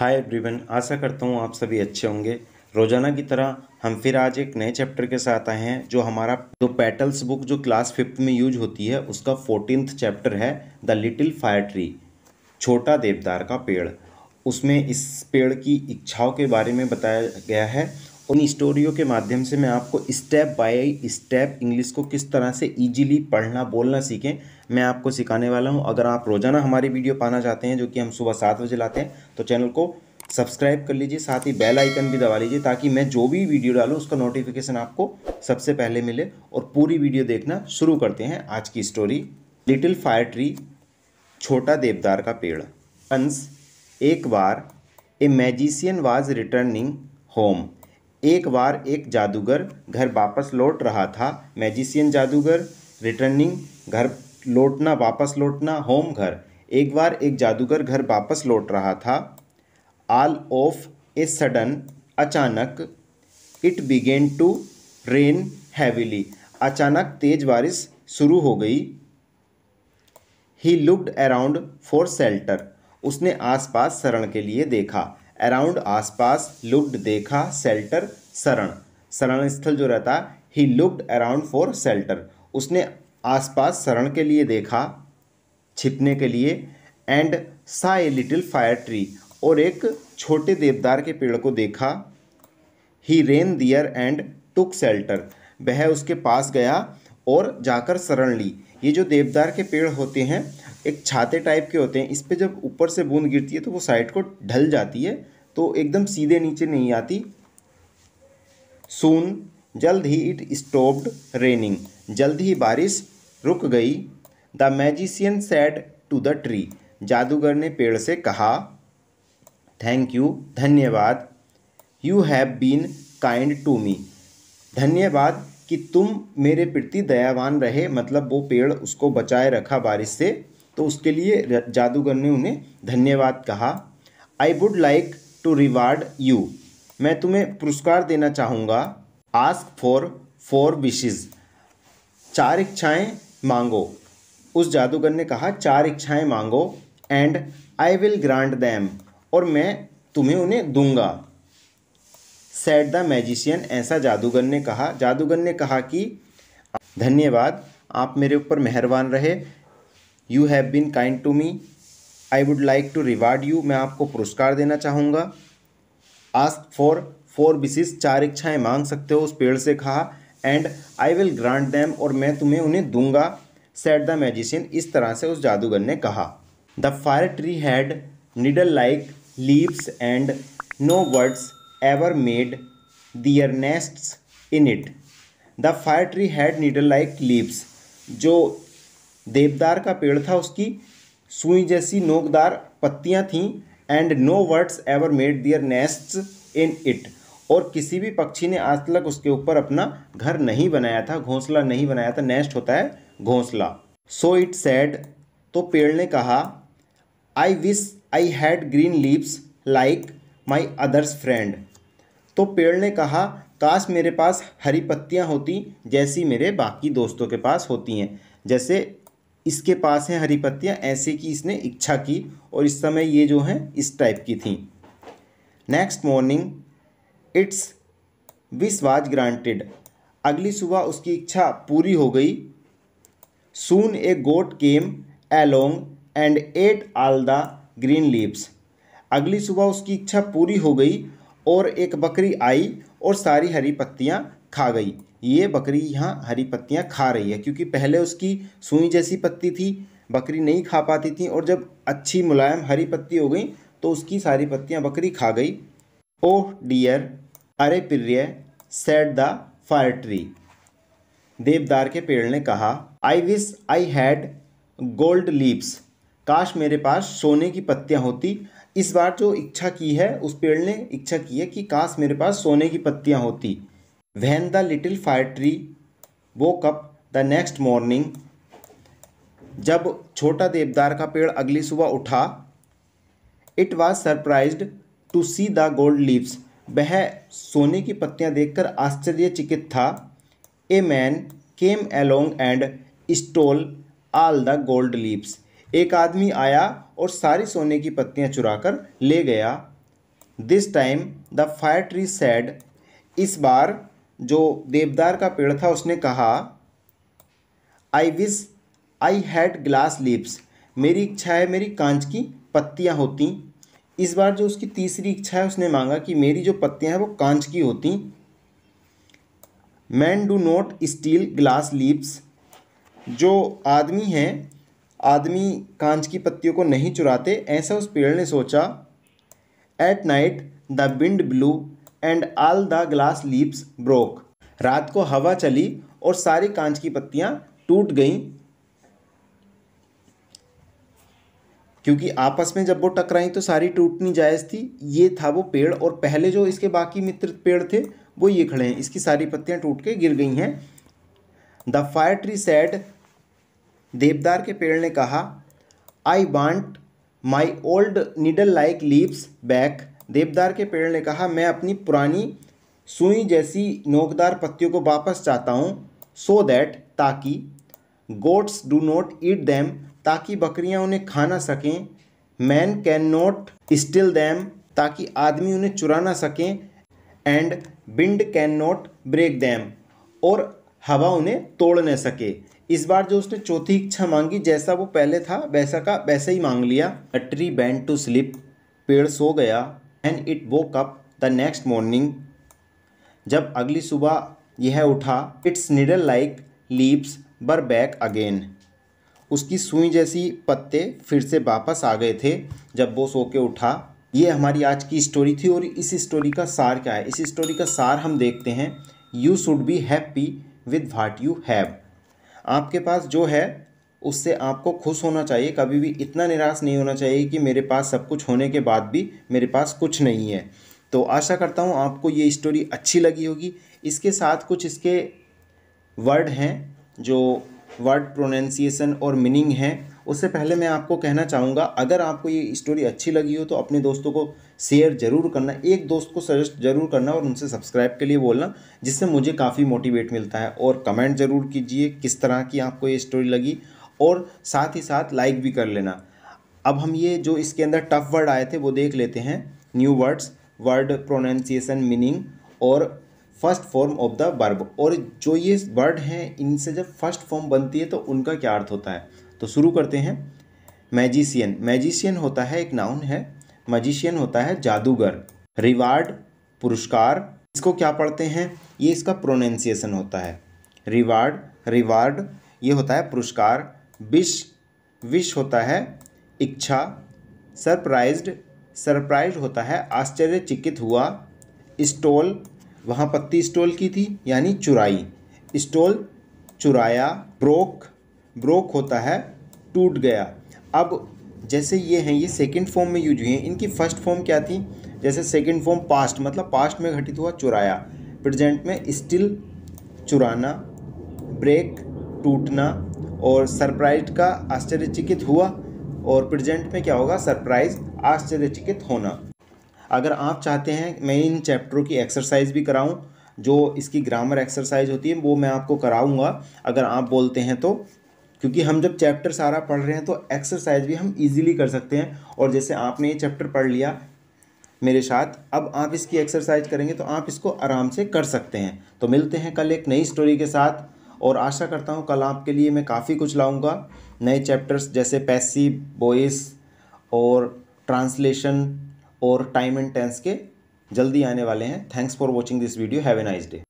hi everyone आशा करता हूँ आप सभी अच्छे होंगे रोज़ाना की तरह हम फिर आज एक नए चैप्टर के साथ आए हैं जो हमारा जो पेटल्स बुक जो क्लास फिफ्थ में यूज होती है उसका फोर्टीनथ चैप्टर है द लिटिल फायर ट्री छोटा देवदार का पेड़ उसमें इस पेड़ की इच्छाओं के बारे में बताया गया है उन स्टोरियों के माध्यम से मैं आपको स्टेप बाय स्टेप इंग्लिश को किस तरह से ईजिली पढ़ना बोलना सीखें मैं आपको सिखाने वाला हूँ अगर आप रोज़ाना हमारी वीडियो पाना चाहते हैं जो कि हम सुबह सात बजे लाते हैं तो चैनल को सब्सक्राइब कर लीजिए साथ ही बेल आइकन भी दबा लीजिए ताकि मैं जो भी वीडियो डालूँ उसका नोटिफिकेशन आपको सबसे पहले मिले और पूरी वीडियो देखना शुरू करते हैं आज की स्टोरी लिटिल फायर ट्री छोटा देवदार का पेड़ अंस एक बार a magician was returning home एक बार एक जादूगर घर वापस लौट रहा था मैजिशियन जादूगर रिटर्निंग घर लौटना वापस लौटना होम घर एक बार एक जादूगर घर वापस लौट रहा था आल ऑफ ए सडन अचानक it began to rain heavily अचानक तेज बारिश शुरू हो गई he looked around for shelter उसने आसपास शरण के लिए देखा अराउंड आसपास लुकड देखा सेल्टर शरण शरण स्थल जो रहता he looked around for shelter उसने आसपास शरण के लिए देखा छिपने के लिए एंड सा ए लिटिल फायर ट्री और एक छोटे देवदार के पेड़ को देखा he ran there and took shelter वह उसके पास गया और जाकर शरण ली ये जो देवदार के पेड़ होते हैं एक छाते टाइप के होते हैं इस पर जब ऊपर से बूंद गिरती है तो वो साइड को ढल जाती है तो एकदम सीधे नीचे नहीं आती सून जल्द ही इट स्टॉप्ड रेनिंग जल्द ही बारिश रुक गई the magician said to the tree जादूगर ने पेड़ से कहा थैंक यू धन्यवाद you have been kind to me धन्यवाद कि तुम मेरे प्रति दयावान रहे मतलब वो पेड़ उसको बचाए रखा बारिश से तो उसके लिए जादूगर ने उन्हें धन्यवाद कहा I would like to reward you मैं तुम्हें पुरस्कार देना चाहूँगा आस्क फॉर फोर विशेज चार इच्छाएं मांगो उस जादूगर ने कहा चार इच्छाएं मांगो and I will grant them और मैं तुम्हें उन्हें दूंगा सेट द मैजिशियन ऐसा जादूगर ने कहा जादूगर ने कहा कि धन्यवाद आप मेरे ऊपर मेहरबान रहे you have been kind to me I would like to reward you मैं आपको पुरस्कार देना चाहूँगा आस्क फॉर फोर बिसिस चार इच्छाएं मांग सकते हो उस पेड़ से कहा and I will grant them और मैं तुम्हें उन्हें दूंगा सेट द मैजिशियन इस तरह से उस जादूगर ने कहा the fir tree had needle like leaves and no birds ever made their nests in it the fir tree had needle like leaves जो देवदार का पेड़ था उसकी सुई जैसी नोकदार पत्तियाँ थीं and no birds ever made their nests in it और किसी भी पक्षी ने आज तक उसके ऊपर अपना घर नहीं बनाया था घोंसला नहीं बनाया था नेस्ट होता है घोंसला सो इट सेड तो पेड़ ने कहा I wish I had green leaves like my others friend तो पेड़ ने कहा काश मेरे पास हरी पत्तियाँ होती जैसी मेरे बाकी दोस्तों के पास होती हैं जैसे इसके पास हैं हरी पत्तियाँ ऐसे की इसने इच्छा की और इस समय ये जो हैं इस टाइप की थी next morning its wish was granted अगली सुबह उसकी इच्छा पूरी हो गई soon a goat came along and ate all the green leaves अगली सुबह उसकी इच्छा पूरी हो गई और एक बकरी आई और सारी हरी पत्तियाँ खा गई ये बकरी यहाँ हरी पत्तियाँ खा रही है क्योंकि पहले उसकी सुई जैसी पत्ती थी बकरी नहीं खा पाती थी और जब अच्छी मुलायम हरी पत्ती हो गई तो उसकी सारी पत्तियाँ बकरी खा गई ओह डियर अरे प्रिय सेट द फायर ट्री देवदार के पेड़ ने कहा आई विस आई हैड गोल्ड लीप्स काश मेरे पास सोने की पत्तियाँ होती इस बार जो इच्छा की है उस पेड़ ने इच्छा की है कि काश मेरे पास सोने की पत्तियाँ होती when the little fir tree woke up the next morning जब छोटा देवदार का पेड़ अगली सुबह उठा it was surprised to see the gold leaves वह सोने की पत्तियां देखकर आश्चर्यचकित था a man came along and stole all the gold leaves एक आदमी आया और सारी सोने की पत्तियां चुराकर ले गया this time the fir tree said इस बार जो देवदार का पेड़ था उसने कहा आई विस आई हैड ग्लास लिप्स मेरी इच्छा है मेरी कांच की पत्तियाँ होती इस बार जो उसकी तीसरी इच्छा है उसने मांगा कि मेरी जो पत्तियां हैं वो कांच की होती men do not steal glass leaves जो आदमी हैं आदमी कांच की पत्तियों को नहीं चुराते ऐसा उस पेड़ ने सोचा at night the wind blew and all the glass leaves broke रात को हवा चली और सारी कांच की पत्तियाँ टूट गईं क्योंकि आपस में जब वो टकराई तो सारी टूटनी जायज़ थी ये था वो पेड़ और पहले जो इसके बाकी मित्र पेड़ थे वो ये खड़े हैं इसकी सारी पत्तियाँ टूट के गिर गई हैं द फायर ट्री सेड देवदार के पेड़ ने कहा I want my old needle like leaves back देवदार के पेड़ ने कहा मैं अपनी पुरानी सुई जैसी नोकदार पत्तियों को वापस चाहता हूँ सो so दैट ताकि goats do not eat them ताकि बकरियाँ उन्हें खा ना सकें men can not steal them ताकि आदमी उन्हें चुरा ना सकें and wind can not break them और हवा उन्हें तोड़ न सके इस बार जो उसने चौथी इच्छा मांगी जैसा वो पहले था वैसा का वैसा ही मांग लिया a tree went to sleep पेड़ सो गया and it woke up the next morning जब अगली सुबह यह उठा its needle like leaves were back again उसकी सुई जैसी पत्ते फिर से वापस आ गए थे जब वो सो के उठा ये हमारी आज की स्टोरी थी और इस स्टोरी का सार क्या है इस स्टोरी का सार हम देखते हैं you should be happy with what you have आपके पास जो है उससे आपको खुश होना चाहिए कभी भी इतना निराश नहीं होना चाहिए कि मेरे पास सब कुछ होने के बाद भी मेरे पास कुछ नहीं है तो आशा करता हूँ आपको ये स्टोरी अच्छी लगी होगी इसके साथ कुछ इसके वर्ड हैं जो वर्ड प्रोनाउंसिएशन और मीनिंग है उससे पहले मैं आपको कहना चाहूँगा अगर आपको ये स्टोरी अच्छी लगी हो तो अपने दोस्तों को शेयर जरूर करना एक दोस्त को सजेस्ट जरूर करना और उनसे सब्सक्राइब के लिए बोलना जिससे मुझे काफ़ी मोटिवेट मिलता है और कमेंट ज़रूर कीजिए किस तरह की आपको ये स्टोरी लगी और साथ ही साथ लाइक भी कर लेना अब हम ये जो इसके अंदर टफ वर्ड आए थे वो देख लेते हैं new words word pronunciation meaning और first form of the verb और जो ये वर्ड हैं इनसे जब फर्स्ट फॉर्म बनती है तो उनका क्या अर्थ होता है तो शुरू करते हैं मैजिशियन मैजिशियन होता है एक नाउन है मैजिशियन होता है जादूगर रिवार्ड पुरस्कार इसको क्या पढ़ते हैं ये इसका प्रोनाउंसिएशन होता है रिवार्ड रिवार्ड ये होता है पुरस्कार विश विश होता है इच्छा सरप्राइज्ड सरप्राइज होता है आश्चर्यचकित हुआ स्टोल वहाँ पत्ती स्टोल की थी यानी चुराई स्टोल चुराया ब्रोक ब्रोक होता है टूट गया अब जैसे ये हैं ये सेकंड फॉर्म में यूज हुई हैं इनकी फर्स्ट फॉर्म क्या थी जैसे सेकंड फॉर्म पास्ट मतलब पास्ट में घटित हुआ चुराया प्रेजेंट में स्टिल चुराना ब्रेक टूटना और सरप्राइज का आश्चर्यचकित हुआ और प्रेजेंट में क्या होगा सरप्राइज आश्चर्यचकित होना अगर आप चाहते हैं मैं इन चैप्टरों की एक्सरसाइज भी कराऊँ जो इसकी ग्रामर एक्सरसाइज होती है वो मैं आपको कराऊँगा अगर आप बोलते हैं तो क्योंकि हम जब चैप्टर सारा पढ़ रहे हैं तो एक्सरसाइज भी हम इजीली कर सकते हैं और जैसे आपने ये चैप्टर पढ़ लिया मेरे साथ अब आप इसकी एक्सरसाइज करेंगे तो आप इसको आराम से कर सकते हैं तो मिलते हैं कल एक नई स्टोरी के साथ और आशा करता हूँ कल आपके लिए मैं काफ़ी कुछ लाऊंगा नए चैप्टर्स जैसे पैसिव वॉइस और ट्रांसलेशन और टाइम एंड टेंस के जल्दी आने वाले हैं thanks for watching this video have a nice day